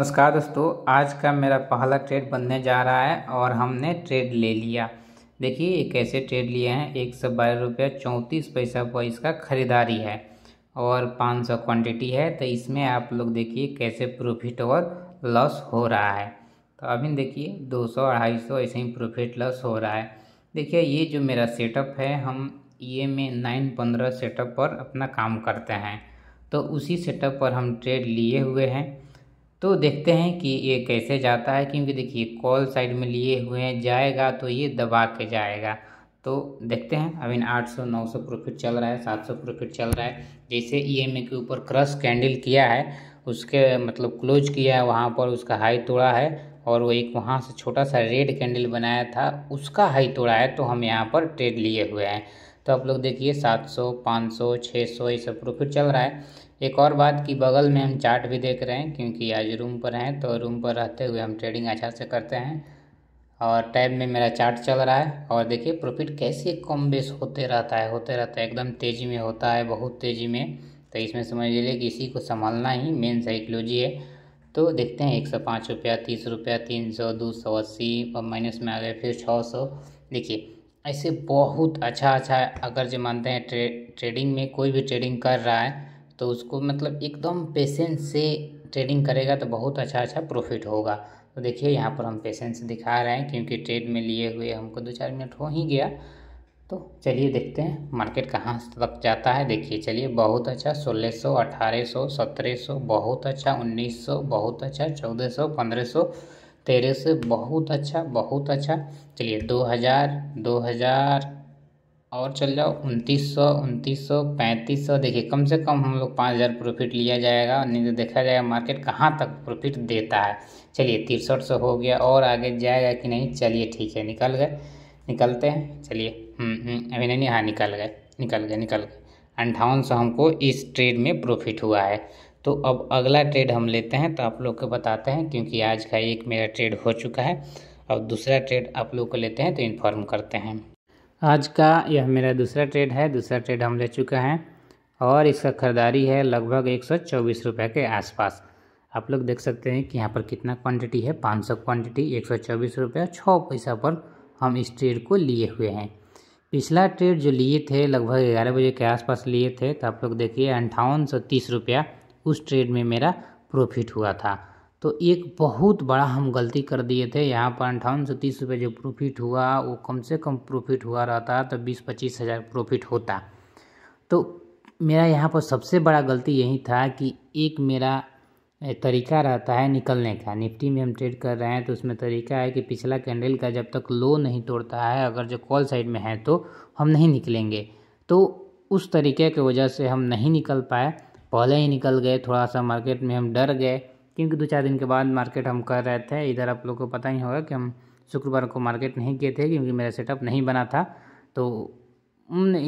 नमस्कार दोस्तों आज का मेरा पहला ट्रेड बनने जा रहा है और हमने ट्रेड ले लिया देखिए ये कैसे ट्रेड लिए हैं एक सौ बारह रुपये चौंतीस पैसा पर इसका ख़रीदारी है और पाँच सौ क्वान्टिटी है तो इसमें आप लोग देखिए कैसे प्रॉफिट और लॉस हो रहा है तो अभी देखिए दो सौ अढ़ाई सौ ऐसे ही प्रॉफिट लॉस हो रहा है देखिए ये जो मेरा सेटअप है हम ये में नाइन पंद्रह सेटअप पर अपना काम करते हैं तो उसी सेटअप पर हम ट्रेड लिए हुए हैं तो देखते हैं कि ये कैसे जाता है क्योंकि देखिए कॉल साइड में लिए हुए हैं जाएगा तो ये दबा के जाएगा तो देखते हैं अभी 800 900 प्रॉफिट चल रहा है 700 प्रॉफिट चल रहा है जैसे ईएमए e के ऊपर क्रश कैंडल किया है उसके मतलब क्लोज किया है वहाँ पर उसका हाई तोड़ा है और वो एक वहाँ से छोटा सा रेड कैंडल बनाया था उसका हाई तोड़ा है तो हम यहाँ पर ट्रेड लिए हुए हैं तो आप लोग देखिए 700 500 600 ये सब प्रॉफिट चल रहा है एक और बात कि बगल में हम चार्ट भी देख रहे हैं क्योंकि आज रूम पर हैं तो रूम पर रहते हुए हम ट्रेडिंग अच्छा से करते हैं और टैब में मेरा चार्ट चल रहा है और देखिए प्रॉफिट कैसे कम बेस होते रहता है होते रहता है एकदम तेज़ी में होता है बहुत तेज़ी में तो इसमें समझ लीजिए कि इसी को संभालना ही मेन साइकोलॉजी है तो देखते हैं एक सौ पाँच रुपया तीस रुपया तीन सौ दो सौ अस्सी और माइनस में आ गए फिर छः सौ देखिए ऐसे बहुत अच्छा अच्छा अगर जो मानते हैं ट्रे ट्रेडिंग में कोई भी ट्रेडिंग कर रहा है तो उसको मतलब एकदम पेशेंस से ट्रेडिंग करेगा तो बहुत अच्छा अच्छा प्रॉफिट होगा तो देखिए यहाँ पर हम पेशेंस दिखा रहे हैं क्योंकि ट्रेड में लिए हुए हमको दो चार मिनट हो ही गया तो चलिए देखते हैं मार्केट कहाँ तक जाता है देखिए चलिए बहुत अच्छा सोलह सौ अठारह सौ सत्रह सौ बहुत अच्छा उन्नीस सौ बहुत अच्छा चौदह सौ पंद्रह सौ तेरह सौ बहुत अच्छा बहुत अच्छा चलिए दो हज़ार दो हज़ार और चल जाओ उनतीस सौ उनतीस सौ पैंतीस सौ देखिए कम से कम हम लोग पाँच हज़ार प्रॉफिट लिया जाएगा नहीं तो देखा जाएगा मार्केट कहाँ तक प्रॉफिट देता है चलिए तिरसठ सौ हो गया और आगे जाएगा कि नहीं चलिए ठीक है निकल गए निकलते हैं चलिए हम्म, हम्म, अभी नहीं हाँ निकल गए निकल गए निकल गए अंठावन सौ हमको इस ट्रेड में प्रॉफिट हुआ है तो अब अगला ट्रेड हम लेते हैं तो आप लोग को बताते हैं क्योंकि आज का एक मेरा ट्रेड हो चुका है और दूसरा ट्रेड आप लोग को लेते हैं तो इन्फॉर्म करते हैं आज का यह मेरा दूसरा ट्रेड है दूसरा ट्रेड हम ले चुके हैं और इसका खरीदारी है लगभग एक सौ चौबीस रुपये के आसपास आप लोग देख सकते हैं कि यहाँ पर कितना क्वांटिटी है पाँच सौ क्वान्टिटी एक सौ चौबीस रुपये छः पैसा पर हम इस ट्रेड को लिए हुए हैं पिछला ट्रेड जो लिए थे लगभग ग्यारह बजे के आसपास लिए थे तो आप लोग देखिए अंठावन सौ तीस रुपया उस ट्रेड में मेरा प्रॉफिट हुआ था तो एक बहुत बड़ा हम गलती कर दिए थे यहाँ पर अंठावन सौ तीस रुपये जो प्रॉफिट हुआ वो कम से कम प्रॉफिट हुआ रहता तो बीस पच्चीस हज़ार प्रॉफिट होता तो मेरा यहाँ पर सबसे बड़ा गलती यही था कि एक मेरा तरीका रहता है निकलने का निफ्टी में हम ट्रेड कर रहे हैं तो उसमें तरीका है कि पिछला कैंडल का जब तक लो नहीं तोड़ता है अगर जो कॉल साइड में है तो हम नहीं निकलेंगे तो उस तरीके की वजह से हम नहीं निकल पाए पहले ही निकल गए थोड़ा सा मार्केट में हम डर गए क्योंकि दो चार दिन के बाद मार्केट हम कर रहे थे इधर आप लोग को पता ही होगा कि हम शुक्रवार को मार्केट नहीं किए थे क्योंकि मेरा सेटअप नहीं बना था तो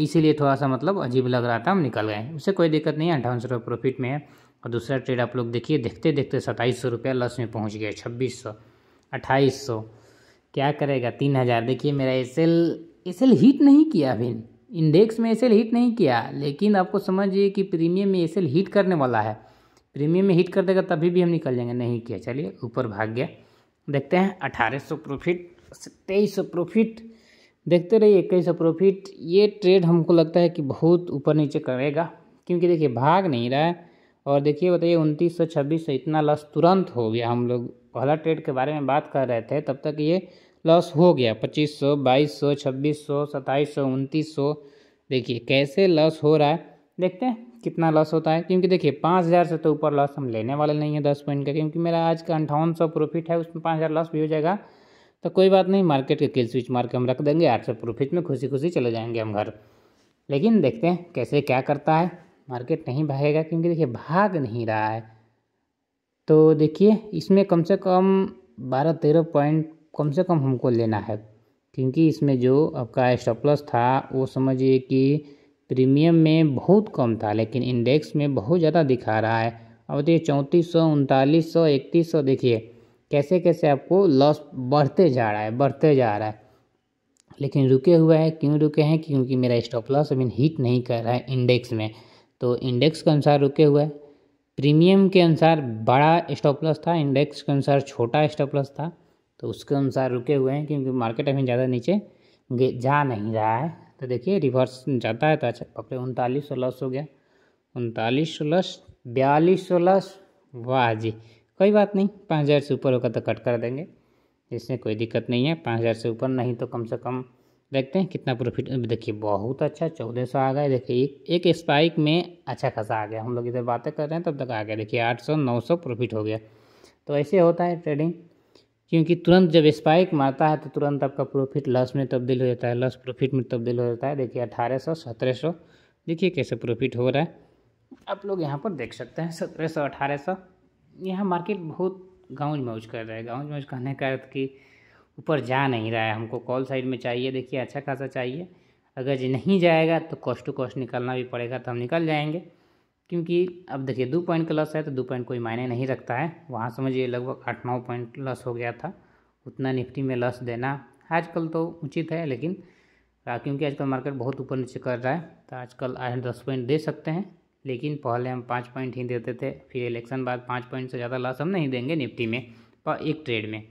इसीलिए थोड़ा सा मतलब अजीब लग रहा था हम निकल गए उससे कोई दिक्कत नहीं है अठावन सौ रुपये प्रॉफिट में है और दूसरा ट्रेड आप लोग देखिए देखते देखते सत्ताईस सौ रुपया लॉस में पहुँच गया छब्बीस सौ अट्ठाईस सौ क्या करेगा तीन हज़ार देखिए मेरा S L S L hit नहीं किया अभी इंडेक्स में एस एल हीट नहीं किया लेकिन आपको समझिए कि प्रीमियम में एस एल हीट करने वाला है प्रीमियम में हिट कर देगा तभी भी हम निकल जाएंगे नहीं किया चलिए ऊपर भाग गया देखते हैं अठारह सौ प्रॉफिट तेईस सौ प्रॉफिट देखते रहिए इक्कीस सौ प्रॉफिट ये ट्रेड हमको लगता है कि बहुत ऊपर नीचे करेगा क्योंकि देखिए भाग नहीं रहा है और देखिए बताइए उनतीस सौ छब्बीस से इतना लॉस तुरंत हो गया हम लोग पहला ट्रेड के बारे में बात कर रहे थे तब तक ये लॉस हो गया पच्चीस सौ बाईस सौ छब्बीस सौ सत्ताईस सौ उनतीस सौ देखिए कैसे लॉस हो रहा है देखते हैं कितना लॉस होता है क्योंकि देखिए पाँच हज़ार से तो ऊपर लॉस हम लेने वाले नहीं है दस पॉइंट का क्योंकि मेरा आज का अंठावन सौ प्रॉफिट है उसमें पाँच हज़ार लॉस भी हो जाएगा तो कोई बात नहीं मार्केट के किल स्विच मार के हम रख देंगे आठ सौ प्रॉफिट में खुशी खुशी चले जाएंगे हम घर लेकिन देखते हैं कैसे क्या करता है मार्केट नहीं भागेगा क्योंकि देखिए भाग नहीं रहा है तो देखिए इसमें कम से कम बारह तेरह पॉइंट कम से कम हमको लेना है क्योंकि इसमें जो आपका स्टॉप लॉस था वो समझिए कि प्रीमियम में बहुत कम था लेकिन इंडेक्स में बहुत ज़्यादा दिखा रहा है अब देखिए तो चौंतीस सौ उनतालीस सौ इकतीस सौ देखिए कैसे कैसे आपको लॉस बढ़ते जा रहा है बढ़ते जा रहा है लेकिन रुके हुए हैं क्यों रुके हैं क्योंकि मेरा स्टॉप लॉस अभी हीट नहीं कर रहा है इंडेक्स में तो इंडेक्स के अनुसार रुके हुए हैं प्रीमियम के अनुसार बड़ा स्टॉप लॉस था इंडेक्स के अनुसार छोटा स्टॉप लॉस था तो उसके अनुसार रुके हुए हैं क्योंकि मार्केट अभी ज़्यादा नीचे जा नहीं रहा है तो देखिए रिवर्स जाता है तो अच्छा पकड़े उनतालीस सौ लस हो गया उनतालीस सौ लस बयालीस सौ लस वाह जी कोई बात नहीं पाँच हज़ार से ऊपर होगा तो कट कर देंगे इसमें कोई दिक्कत नहीं है पाँच हज़ार से ऊपर नहीं तो कम से कम देखते हैं कितना प्रॉफिट देखिए बहुत अच्छा चौदह सौ आ गया देखिए एक एक स्पाइक में अच्छा खासा आ गया हम लोग इधर बातें कर रहे हैं तब तक आ गया देखिए आठ सौ नौ सौ प्रॉफिट हो गया तो ऐसे होता है ट्रेडिंग क्योंकि तुरंत जब स्पाइक मारता है तो तुरंत आपका प्रॉफिट लॉस में तब्दील हो जाता है लॉस प्रॉफिट में तब्दील हो जाता है देखिए अठारह सौ सत्रह सौ देखिए कैसे प्रॉफिट हो रहा है आप लोग यहाँ पर देख सकते हैं सत्रह सौ अठारह सौ यहाँ मार्केट बहुत गाँव मौज कर रहा है गाँव मौज कहने का अर्थ कि ऊपर जा नहीं रहा है हमको कॉल साइड में चाहिए देखिए अच्छा खासा चाहिए अगर ये नहीं जाएगा तो कॉस्ट टू कॉस्ट निकलना भी पड़ेगा तो हम निकल जाएंगे क्योंकि अब देखिए दो पॉइंट का लॉस है तो दो पॉइंट कोई मायने नहीं रखता है वहाँ समझिए लगभग आठ नौ पॉइंट लॉस हो गया था उतना निफ्टी में लॉस देना आजकल तो उचित है लेकिन क्योंकि आजकल मार्केट बहुत ऊपर नीचे कर रहा है तो आजकल आठ दस पॉइंट दे सकते हैं लेकिन पहले हम पाँच पॉइंट ही देते थे फिर इलेक्शन बाद पाँच पॉइंट से ज़्यादा लॉस हम नहीं देंगे निफ्टी में पर एक ट्रेड में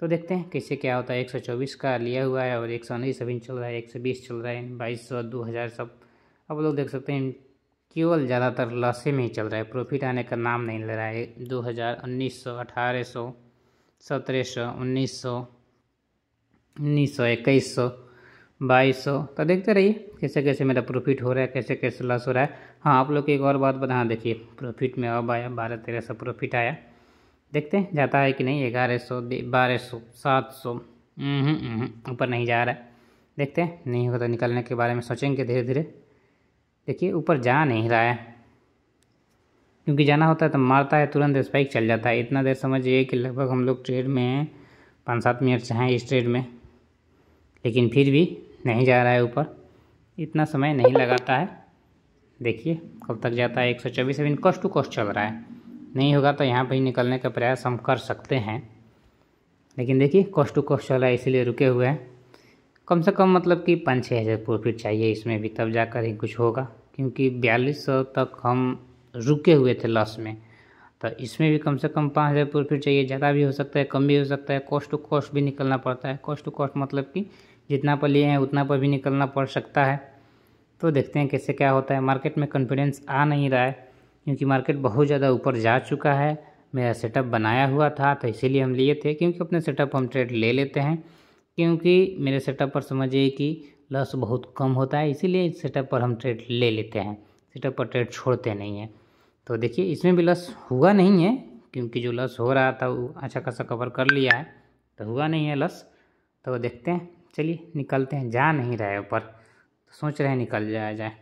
तो देखते हैं कैसे क्या होता है एक सौ चौबीस का लिया हुआ है और एक सौ उन्नीस अभी चल रहा है एक सौ बीस चल रहा है बाईस सौ दो हज़ार सब अब लोग देख सकते हैं केवल ज़्यादातर लॉसे में ही चल रहा है प्रॉफिट आने का नाम नहीं ले रहा है दो हज़ार उन्नीस सौ अठारह सौ सत्रह सौ उन्नीस सौ उन्नीस सौ इक्कीस सौ बाईस सौ तो देखते रहिए कैसे कैसे मेरा प्रॉफिट हो रहा है कैसे कैसे लॉस हो रहा है हाँ आप लोग की एक और बात बता देखिए प्रॉफिट में अब आया बारह तेरह सौ प्रॉफिट आया देखते हैं जाता है कि नहीं ग्यारह सौ बारह सौ सात सौ ऊपर नहीं जा रहा है देखते हैं नहीं होगा तो निकलने के बारे में सोचेंगे धीरे धीरे देखिए ऊपर जा नहीं रहा है क्योंकि जाना होता है तो मारता है तुरंत स्पाइक चल जाता है इतना देर समझिए कि लगभग हम लोग ट्रेड में हैं पाँच सात मिनट से हैं इस ट्रेड में लेकिन फिर भी नहीं जा रहा है ऊपर इतना समय नहीं लगाता है देखिए कब तक जाता है एक सौ चौबीस अभी कॉस्ट टू कॉस्ट चल रहा है नहीं होगा तो यहाँ पर ही निकलने का प्रयास हम कर सकते हैं लेकिन देखिए कॉस्ट टू कॉस्ट चल रहा है इसीलिए रुके हुए हैं कम से कम मतलब कि पाँच छः हज़ार प्रॉफिट चाहिए इसमें भी तब जाकर ही कुछ होगा क्योंकि बयालीस सौ तक हम रुके हुए थे लॉस में तो इसमें भी कम से कम पाँच हज़ार प्रॉफिट चाहिए ज़्यादा भी हो सकता है कम भी हो सकता है कॉस्ट टू कॉस्ट भी निकलना पड़ता है कॉस्ट टू कॉस्ट मतलब कि जितना पर लिए हैं उतना पर भी निकलना पड़ सकता है तो देखते हैं कैसे क्या होता है मार्केट में कॉन्फिडेंस आ नहीं रहा है क्योंकि मार्केट बहुत ज़्यादा ऊपर जा चुका है मेरा सेटअप बनाया हुआ था तो इसीलिए हम लिए थे क्योंकि अपने सेटअप हम ट्रेड ले लेते हैं क्योंकि मेरे सेटअप पर समझिए कि लॉस बहुत कम होता है इसीलिए सेटअप पर हम ट्रेड ले लेते हैं सेटअप पर ट्रेड छोड़ते नहीं हैं तो देखिए इसमें भी लॉस हुआ नहीं है क्योंकि जो लॉस हो रहा था वो अच्छा खासा कवर कर लिया है तो हुआ नहीं है लॉस तो देखते हैं चलिए निकलते हैं जा नहीं रहे ऊपर तो सोच रहे हैं निकल जाया जाए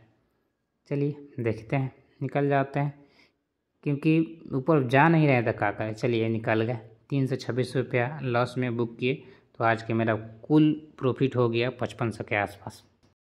चलिए देखते हैं निकल जाते हैं क्योंकि ऊपर जा नहीं रहे थे काका चलिए निकल गए तीन सौ छब्बीस रुपया लॉस में बुक किए तो आज के मेरा कुल प्रॉफिट हो गया पचपन सौ के आसपास